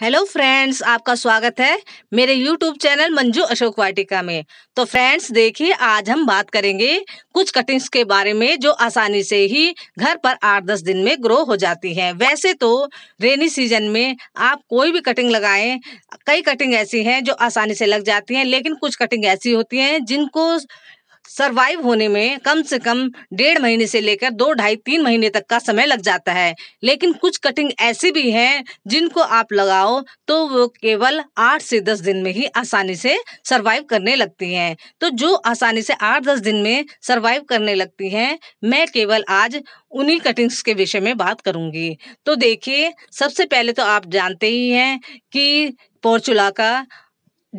hello friends आपका स्वागत है मेरे यूट्यूब चैनल मंजू अशोक वाटिका में तो फ्रेंड्स देखिए आज हम बात करेंगे कुछ कटिंग्स के बारे में जो आसानी से ही घर पर आठ दस दिन में ग्रो हो जाती हैं वैसे तो रेनी सीजन में आप कोई भी कटिंग लगाएं कई कटिंग ऐसी हैं जो आसानी से लग जाती हैं लेकिन कुछ कटिंग ऐसी होती हैं जिनको सरवाइव होने में कम से कम डेढ़ महीने से लेकर दो ढाई तीन महीने तक का समय लग जाता है लेकिन कुछ कटिंग ऐसी भी हैं जिनको आप लगाओ तो वो केवल आठ से दस दिन में ही आसानी से सरवाइव करने लगती हैं तो जो आसानी से आठ दस दिन में सरवाइव करने लगती हैं मैं केवल आज उन्हीं कटिंग्स के विषय में बात करूंगी तो देखिए सबसे पहले तो आप जानते ही हैं कि पोर्चुला का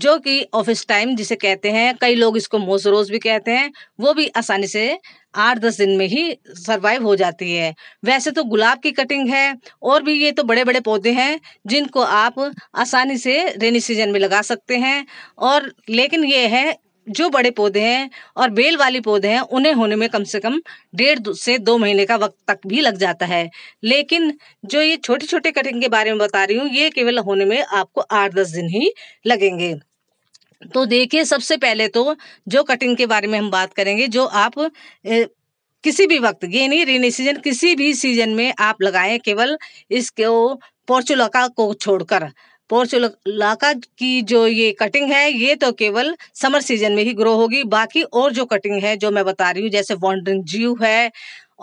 जो कि ऑफिस टाइम जिसे कहते हैं कई लोग इसको मोसरोज भी कहते हैं वो भी आसानी से आठ दस दिन में ही सरवाइव हो जाती है वैसे तो गुलाब की कटिंग है और भी ये तो बड़े बड़े पौधे हैं जिनको आप आसानी से रेनी सीजन में लगा सकते हैं और लेकिन ये है जो बड़े पौधे हैं और बेल वाले पौधे हैं उन्हें होने में कम से कम डेढ़ से दो महीने का वक्त तक भी लग जाता है लेकिन जो ये छोटे छोटे कटिंग के बारे में बता रही हूँ ये केवल होने में आपको आठ दस दिन ही लगेंगे तो देखिए सबसे पहले तो जो कटिंग के बारे में हम बात करेंगे जो आप ए, किसी भी वक्त ये नहीं रेनी सीजन किसी भी सीजन में आप लगाएं केवल इसको पोर्चुलका को छोड़कर लाका की जो ये कटिंग है ये तो केवल समर सीजन में ही ग्रो होगी बाकी और जो कटिंग है जो मैं बता रही हूँ जैसे वॉन्ड्रिंग जीव है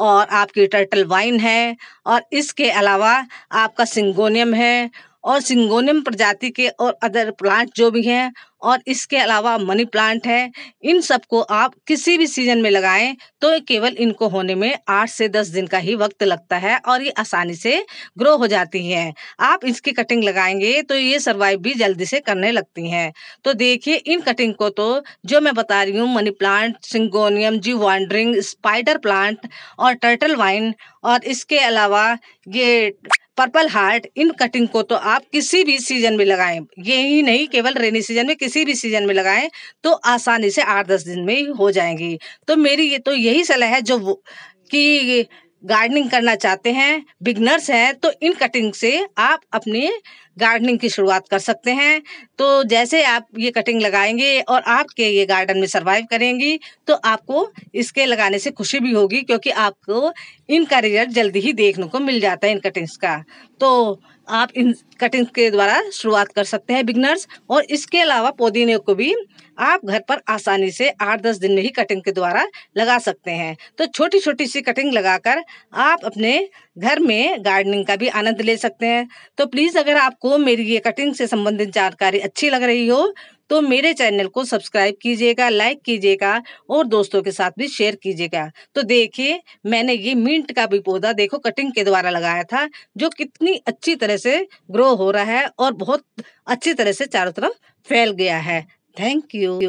और आपकी टर्टल वाइन है और इसके अलावा आपका सिंगोनियम है और सिंगोनियम प्रजाति के और अदर प्लांट जो भी हैं और इसके अलावा मनी प्लांट है इन सबको आप किसी भी सीजन में लगाएं तो केवल इनको होने में आठ से दस दिन का ही वक्त लगता है और ये आसानी से ग्रो हो जाती हैं आप इसकी कटिंग लगाएंगे तो ये सर्वाइव भी जल्दी से करने लगती हैं तो देखिए इन कटिंग को तो जो मैं बता रही हूँ मनी प्लांट सिंगोनियम जी वॉन्ड्रिंग स्पाइडर प्लांट और टर्टल वाइन और इसके अलावा ये पर्पल हार्ट इन कटिंग को तो आप किसी भी सीजन में लगाएं यही नहीं केवल रेनी सीजन में किसी भी सीजन में लगाएं तो आसानी से आठ दस दिन में ही हो जाएंगी तो मेरी ये तो यही सलाह है जो कि गार्डनिंग करना चाहते हैं बिगनर्स हैं तो इन कटिंग से आप अपनी गार्डनिंग की शुरुआत कर सकते हैं तो जैसे आप ये कटिंग लगाएंगे और आपके ये गार्डन में सरवाइव करेंगी तो आपको इसके लगाने से खुशी भी होगी क्योंकि आपको इनका रिजल्ट जल्दी ही देखने को मिल जाता है इन कटिंग्स का तो आप इन कटिंग के द्वारा शुरुआत कर सकते हैं बिगनर्स और इसके अलावा पुदीने को भी आप घर पर आसानी से आठ दस दिन में ही कटिंग के द्वारा लगा सकते हैं तो छोटी छोटी सी कटिंग लगाकर आप अपने घर में गार्डनिंग का भी आनंद ले सकते हैं तो प्लीज़ अगर आपको मेरी ये कटिंग से संबंधित जानकारी अच्छी लग रही हो तो मेरे चैनल को सब्सक्राइब कीजिएगा लाइक कीजिएगा और दोस्तों के साथ भी शेयर कीजिएगा तो देखिए मैंने ये मिंट का भी पौधा देखो कटिंग के द्वारा लगाया था जो कितनी अच्छी तरह से ग्रो हो रहा है और बहुत अच्छी तरह से चारों तरफ फैल गया है थैंक यू